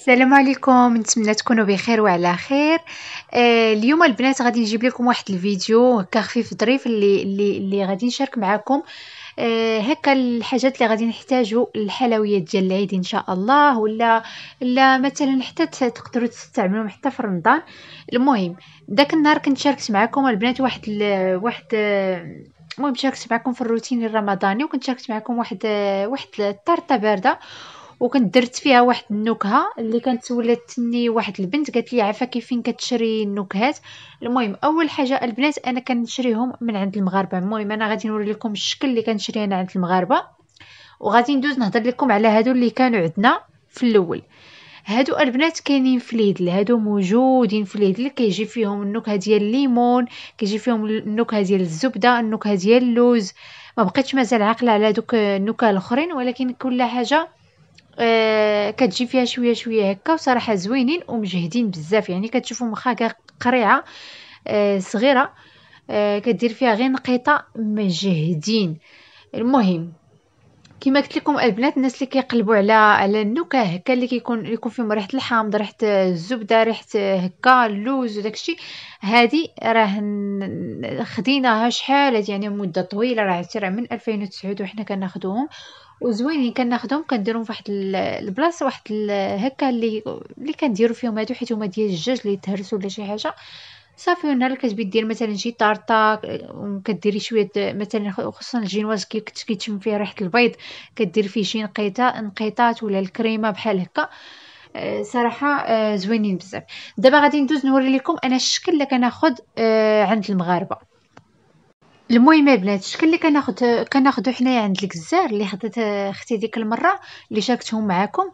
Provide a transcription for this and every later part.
السلام عليكم نتمنى تكونوا بخير وعلى خير آه اليوم البنات غادي نجيب لكم واحد الفيديو هكا خفيف ظريف اللي اللي, اللي غادي نشارك معكم آه هكا الحاجات اللي غادي نحتاجوا الحلويات ديال العيد ان شاء الله ولا لا مثلا حتى تقدروا تستعملوهم حتى في رمضان المهم داك النهار كنت شاركت معكم البنات واحد ال واحد المهم شاركت معكم في الروتين الرمضاني وكنت شاركت معكم واحد واحد الطرطه بارده وكنت درت فيها واحد النكهه اللي كانت ولاتني واحد البنت قالت لي عفاكي فين كتشري النكهات المهم اول حاجه البنات انا كنشريهم من عند المغاربه المهم انا غادي نوري لكم الشكل اللي كنشري انا عند المغاربه وغادي ندوز نهضر لكم على هادو اللي كانوا عندنا في الاول هادو البنات كاينين في ليدل هادو موجودين في ليدل كيجي فيهم النكهه ديال الليمون كيجي فيهم النكهه ديال الزبده النكهه ديال اللوز ما بقيتش مازال عاقله على دوك النكهه الاخرين ولكن كل حاجه آه كتجي فيها شويه شويه هكا وصراحه زوينين ومجهدين بزاف يعني كتشوفوا مخا قريعه آه صغيره آه كدير فيها غير نقيطه مجهدين المهم كما قلت لكم البنات الناس اللي كيقلبوا على على النكهه هكا اللي كيكون يكون فيهم ريحه الحامض ريحه الزبده ريحه هكا اللوز وداكشي هذه راه خديناها شحال هادي يعني مده طويله راه ترى من 2009 وحنا كناخذوهم وزوينين كناخذهم كنديرهم فواحد البلاصه واحد هكا اللي اللي كنديروا فيهم هادو حيت هما ديال الدجاج اللي تهرسوا ولا شي حاجه صافي نهار كتبي دير مثلا شي طارطه وكديري شويه مثلا خصوصا الجينواز كي كيتشم فيه ريحه البيض كدير فيه شي نقيطه نقيطات ولا الكريمه بحال هكا آه، صراحه آه، زوينين بزاف دابا غادي ندوز نوري لكم انا الشكل اللي كناخذ آه، عند المغاربه المهم البنات الشكل اللي كناخذ كناخذو حنايا عند الجزار اللي خدات اختي ديك المره اللي شاركتهم معاكم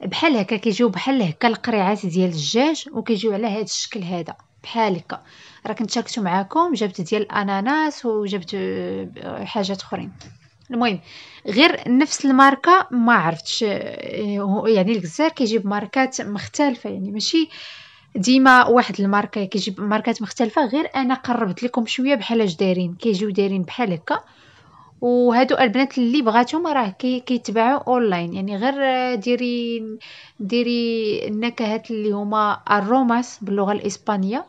بحال هكا كيجيو بحال هكا القريعات ديال الدجاج وكيجيو على هذا الشكل هذا بحال هكا راه كنت شاكتو معاكم جبت ديال الاناناس وجبت آه، حاجات اخرين المهم غير نفس الماركه ما عرفتش آه، يعني الجزائر كيجيب ماركات مختلفه يعني ماشي ديما واحد الماركه كيجيب ماركات مختلفه غير انا قربت لكم شويه بحال اش دايرين كيجيو دايرين بحال هكا وهادو البنات اللي بغاتهم راه كي اونلاين يعني غير ديري ديري النكهات اللي هما الروماس باللغه الاسبانيه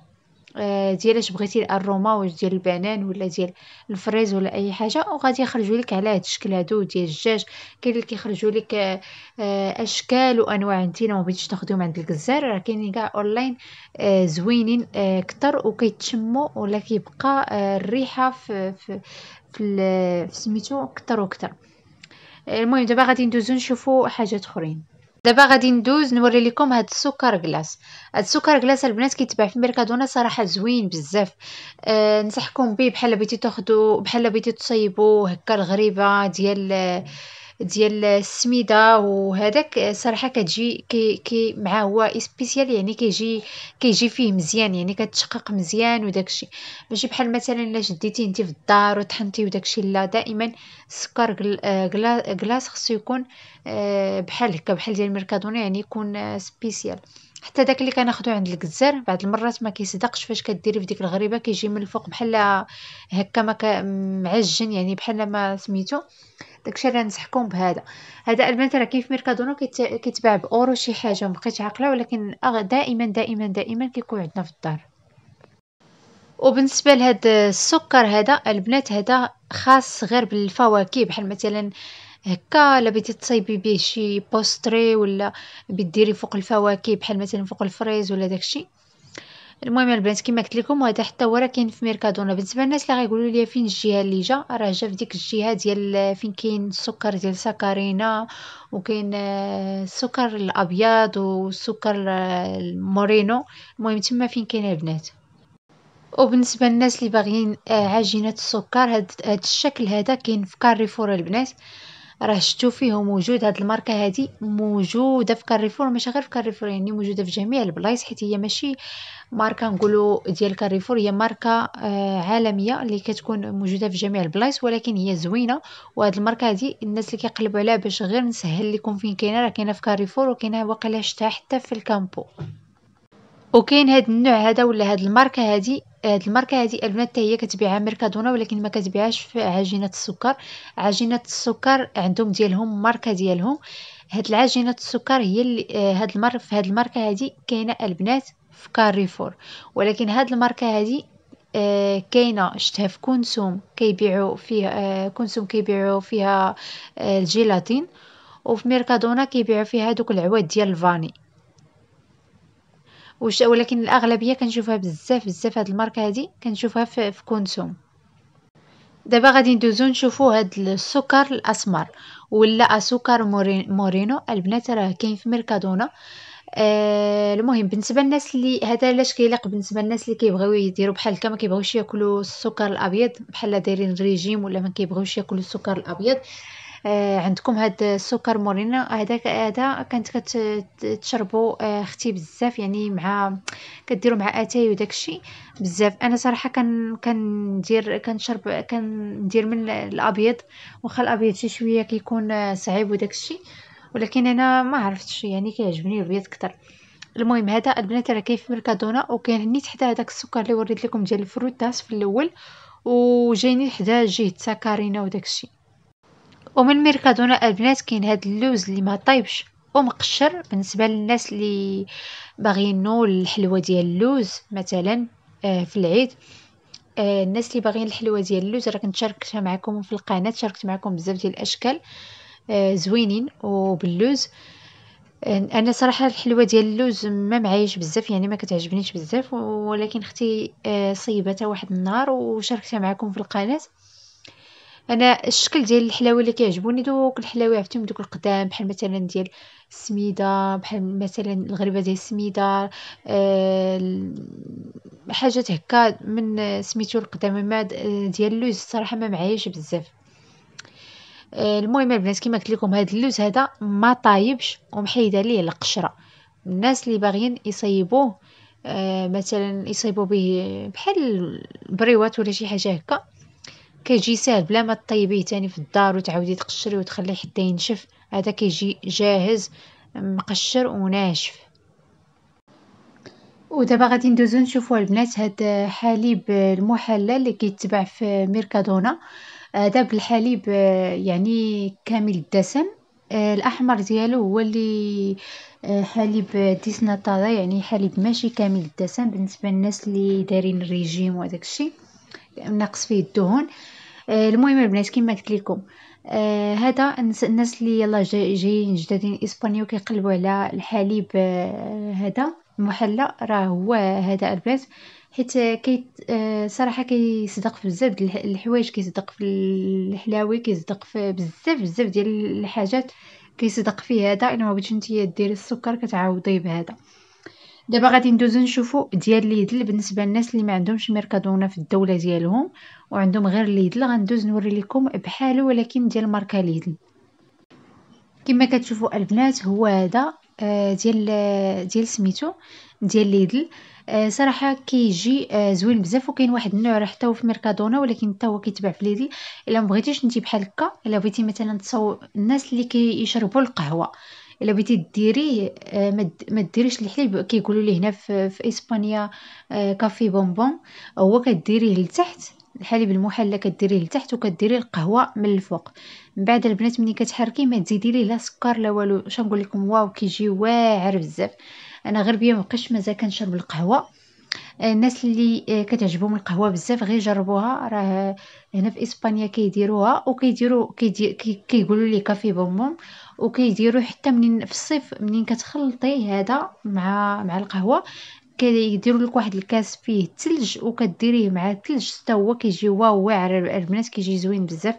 آه، ديال اش بغيتي الاروما واش ديال البنان ولا ديال الفريز ولا اي حاجه وغادي يخرجوا لك على هذا الشكل هادو ديال الدجاج كاين اللي كيخرجوا لك آه، آه، اشكال وانواع نتينا ما بغيتيش تاخذيهم عند الجزار راه كاينين كاع اونلاين زوينين كتر وكيتشموا ولا كيبقى الريحه في في في سميتو كتر وكتر المهم دابا غادي ندوزو نشوفو حاجات اخرين دابا غادي ندوز نوري لكم هاد السكر كلاس هاد السكر كلاس البنات كيتباع في ميركادونا صراحه زوين بزاف أه نصحكم به بحال بغيتي تاخذوا بحال بغيتي تصيبوا هكا الغريبه ديال آه، ديال السميده وهذاك صراحه كتجي كي كي مع هو سبيسيال يعني كيجي كيجي فيه مزيان يعني كتشقق مزيان وداكشي ماشي بحال مثلا الا شديتيه انت في الدار وطحنتيه وداكشي لا دائما السكر كلاص خصو يكون آه، بحال هكا بحال ديال الميركادونا يعني يكون سبيسيال آه، حتى داك اللي كناخذو عند الكزار بعض المرات ما كيصدقش فاش كديري في ديك الغريبه كيجي من الفوق بحال هكا ما معجن يعني بحال ما سميتو داكشي راه نصحكم بهذا هذا البنات راه كيف ميركادونا كيتباع باورو شي حاجه بقيتش عاقله ولكن دائما دائما دائما كيكون عندنا في الدار وبالنسبه لهاد السكر هذا البنات هذا خاص غير بالفواكه بحال مثلا هكا الا بغيتي تصايبي به شي بوستري ولا بديري فوق الفواكه بحال مثلا فوق الفريز ولا داكشي المهم البنات كما قلت لكم هذا حتى هو راه كاين في ميركادونا بالنسبه للناس اللي غيقولوا لي فين الجهه اللي جا راه جا في ديك الجهه ديال فين كاين السكر ديال ساكارينا وكاين آه، السكر الابيض والسكر آه، المورينو المهم تما فين كاين البنات وبالنسبه للناس اللي باغيين آه، عجينه السكر هاد, هاد الشكل هذا كاين في كاريفور البنات راه شفتو فيهم وجود هاد الماركه هادي موجوده في كاريفور ماشي غير في كاريفور يعني موجوده في جميع البلايص حيت هي ماشي ماركه نقولوا ديال كاريفور هي ماركه آه عالميه اللي كتكون موجوده في جميع البلايص ولكن هي زوينه وهاد الماركه هادي الناس اللي كيقلبوا عليها باش غير نسهل لكم فين كاينه راه كاينه في كاريفور وكاينه واقيلا شتها حتى في الكامبو وكاين هاد النوع هذا ولا هاد الماركه هادي آه، هاد الماركه هادي البنات تاهي هي كتبيعها ميركادونا ولكن ما كتبيعهاش في عجينه السكر عجينه السكر عندهم ديالهم ماركه ديالهم هاد العجينه السكر هي اللي آه، هاد المر في هاد الماركه هادي كاينه البنات في كاريفور ولكن هاد الماركه هادي آه كاينه شتها في كونسوم كيبيعوا فيها آه كونسوم كيبيعوا فيها آه الجيلاتين وفي ميركادونا كيبيعوا فيها دوك العواد ديال الفاني ولكن الاغلبيه كنشوفها بزاف بزاف هاد الماركه هادي كنشوفها في, في كونسوم دابا غادي ندوزو نشوفو هاد السكر الاسمر ولا سكر مورينو البنات راه كاين في ميركادونا آه المهم بالنسبه للناس اللي هذا علاش كيليق بالنسبه للناس اللي كيبغيو يديروا بحال هكا ما كيبغيوش ياكلوا السكر الابيض بحال دايرين ريجيم ولا ما كيبغيوش ياكلوا السكر الابيض آه، عندكم هاد السكر مورينا هذاك هذا كانت كتشربوا اختي آه، بزاف يعني مع كديروا مع اتاي وداكشي بزاف انا صراحه كان كندير كنشرب كندير من الابيض واخا الابيض شي شويه كيكون آه، صعيب وداكشي ولكن انا ما عرفتش يعني كيعجبني الابيض اكثر المهم هذا البنات راه كاين في ميركادونا وكنهنيت حدا هذاك السكر اللي وريت لكم ديال الفروتاس في الاول وجايني حدا جهد سكرينا وداكشي ومن ميركادونا البنات كاين هاد اللوز اللي ما طيبش ومقشر بالنسبه للناس اللي باغيينو الحلوه ديال اللوز مثلا آه، في العيد آه، الناس اللي باغيين الحلوه ديال اللوز راه كنت شاركتها معكم في القناه شاركت معكم بزاف ديال الاشكال آه، زوينين وباللوز انا صراحه الحلوه ديال اللوز ما معايش بزاف يعني ما كتعجبنيش بزاف ولكن اختي صيبتها واحد النهار وشاركتها معكم في القناه انا الشكل ديال الحلاوه اللي كيعجبوني دوك الحلاوه عرفتيهم دوك القدام بحال مثلا ديال السميده بحال مثلا الغريبه ديال السميده أه حاجات هكا من سميتو القدام ما ديال اللوز الصراحه ما معايش بزاف آه، المهم البنات كما قلت لكم هذا اللوز هذا ما طايبش ومحيده ليه القشره الناس اللي باغيين يصيبوه أه مثلا يصيبوا به بحال بريوات ولا شي حاجه هكا كيجي ساهل بلا ما طيبيه تاني في الدار وتعاودي تقشري وتخليه حتى ينشف هذا كيجي جاهز مقشر وناشف ودابا غادي ندوزو نشوفوا البنات هاد حليب المحلى اللي كيتباع في ميركادونا هذا بالحليب يعني كامل الدسم الاحمر ديالو هو اللي حليب ديسناتادا يعني حليب ماشي كامل الدسم بالنسبه للناس اللي دارين الريجيم وداكشي ناقص فيه الدهون آه، المهم البنات كما قلت لكم آه هذا الناس اللي يلا جايين جدادين اسبانيا وكيقلبوا على الحليب آه هذا المحلى راه هو هذا البنات حيت آه، كي آه صراحه كيصدق في بزاف ديال الحوايج كيصدق في الحلاوي كيصدق في بزاف بزاف ديال الحاجات كيصدق فيه هذا الا بغيتي نتيا انت ديري السكر كتعوضيه بهذا دابا غادي ندوزو نشوفو ديال ليدل بالنسبه للناس اللي ما عندهمش ميركادونا في الدوله ديالهم وعندهم غير ليدل غندوز نوري لكم بحالو ولكن ديال ماركه ليدل كما كتشوفوا البنات هو هذا آه، ديال آه، ديال سميتو ديال ليدل آه، صراحه كيجي زوين بزاف وكاين واحد النوع راه حتى هو في ميركادونا ولكن حتى هو كيتباع في ليدل الا مبغيتيش نتي بحال هكا الا بغيتي مثلا تصاوب الناس اللي كيشربوا القهوه الا بغيتي ديريه آه، ما ديريش الحليب كيقولوا ليه هنا في, اسبانيا آه، كافي بونبون هو كديريه لتحت الحليب المحلى كديريه لتحت وكديري القهوه من الفوق من بعد البنات ملي كتحركي ما تزيدي ليه لا سكر لا والو اش نقول لكم واو كيجي واعر بزاف انا غير بيا مابقاش مازال كنشرب القهوه الناس اللي آه، كتعجبهم القهوه بزاف غير جربوها راه هنا في اسبانيا كيديروها وكيديروا كيقولوا لي كافي بومبون وكيديروا حتى منين في الصيف منين كتخلطي هذا مع مع القهوه كيديروا لك واحد الكاس فيه الثلج وكديريه مع الثلج حتى هو كيجي واعر البنات كيجي زوين بزاف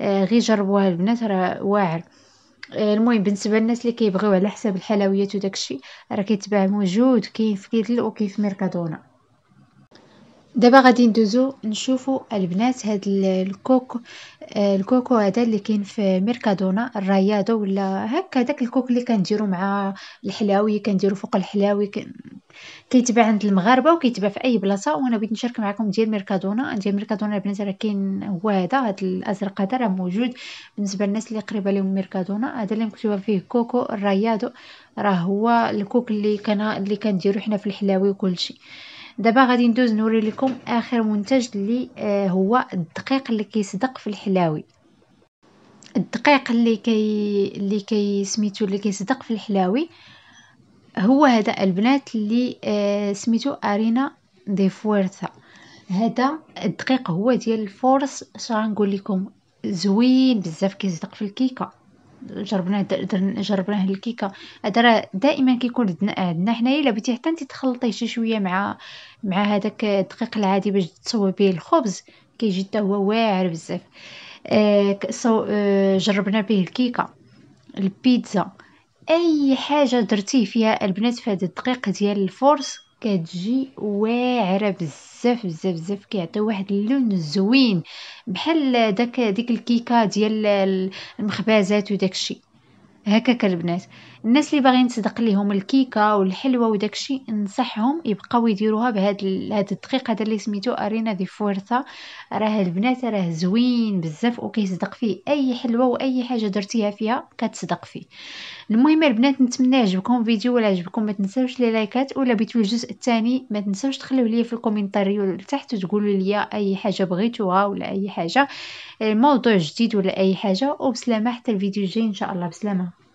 آه، غير جربوها البنات راه واعر آه، المهم بالنسبه للناس اللي كيبغيو على حساب الحلويات وداكشي راه كيتباع موجود كاين في كيدل وكاين في ميركادونا دابا غادي ندوزو نشوفو البنات هاد الكوكو آه، الكوكو هذا اللي كاين في ميركادونا الرياضه ولا هكا داك الكوك اللي كنديرو مع الحلاوي كنديرو فوق الحلاوي كيتباع عند المغاربه وكيتباع في اي بلاصه وانا بغيت نشارك معكم ديال ميركادونا ديال ميركادونا البنات راه كاين هو هذا هاد الازرق هذا راه موجود بالنسبه للناس اللي قريبه لهم ميركادونا هذا اللي مكتوبه فيه كوكو الرياضه راه هو الكوك اللي كان اللي كنديرو حنا في الحلاوي وكلشي دابا غادي ندوز نوري لكم اخر منتج اللي آه هو الدقيق اللي كيصدق في الحلاوي الدقيق اللي كي اللي كي سميتو اللي كيصدق في الحلاوي هو هذا البنات اللي آه سميتو ارينا دي فورتا هذا الدقيق هو ديال الفورس شغنقول لكم زوين بزاف كيصدق في الكيكه جربناه جربناه الكيكه راه دائما كيكون عندنا حنايا الا بغيتي حتى انت تخلطيه شي شويه مع مع هذاك الدقيق العادي باش تصوبي به الخبز كيجي حتى هو واعر بزاف آه آه جربنا به الكيكه البيتزا اي حاجه درتيه فيها البنات في هذا الدقيق ديال الفورس كتجي واعره بزاف بزاف بزاف كيعطي واحد اللون زوين بحال داك ديك الكيكه ديال المخبازات وداكشي هكاك البنات الناس اللي باغيين تصدق ليهم الكيكه والحلوه وداكشي نصحهم يبقاو يديروها بهاد هاد الدقيق هذا اللي سميتو ارينا دي فورتا راه البنات راه زوين بزاف وكيصدق فيه اي حلوه واي حاجه درتيها فيها كتصدق فيه المهم البنات نتمنى عجبكم الفيديو ولا عجبكم ما تنساوش لي لايكات ولا بيتو الجزء الثاني ما تنساوش تخليو ليا في الكومنتاريو تحت وتقولوا ليا اي حاجه بغيتوها ولا اي حاجه موضوع جديد ولا اي حاجه وبسلامه حتى الفيديو الجاي ان شاء الله بسلامه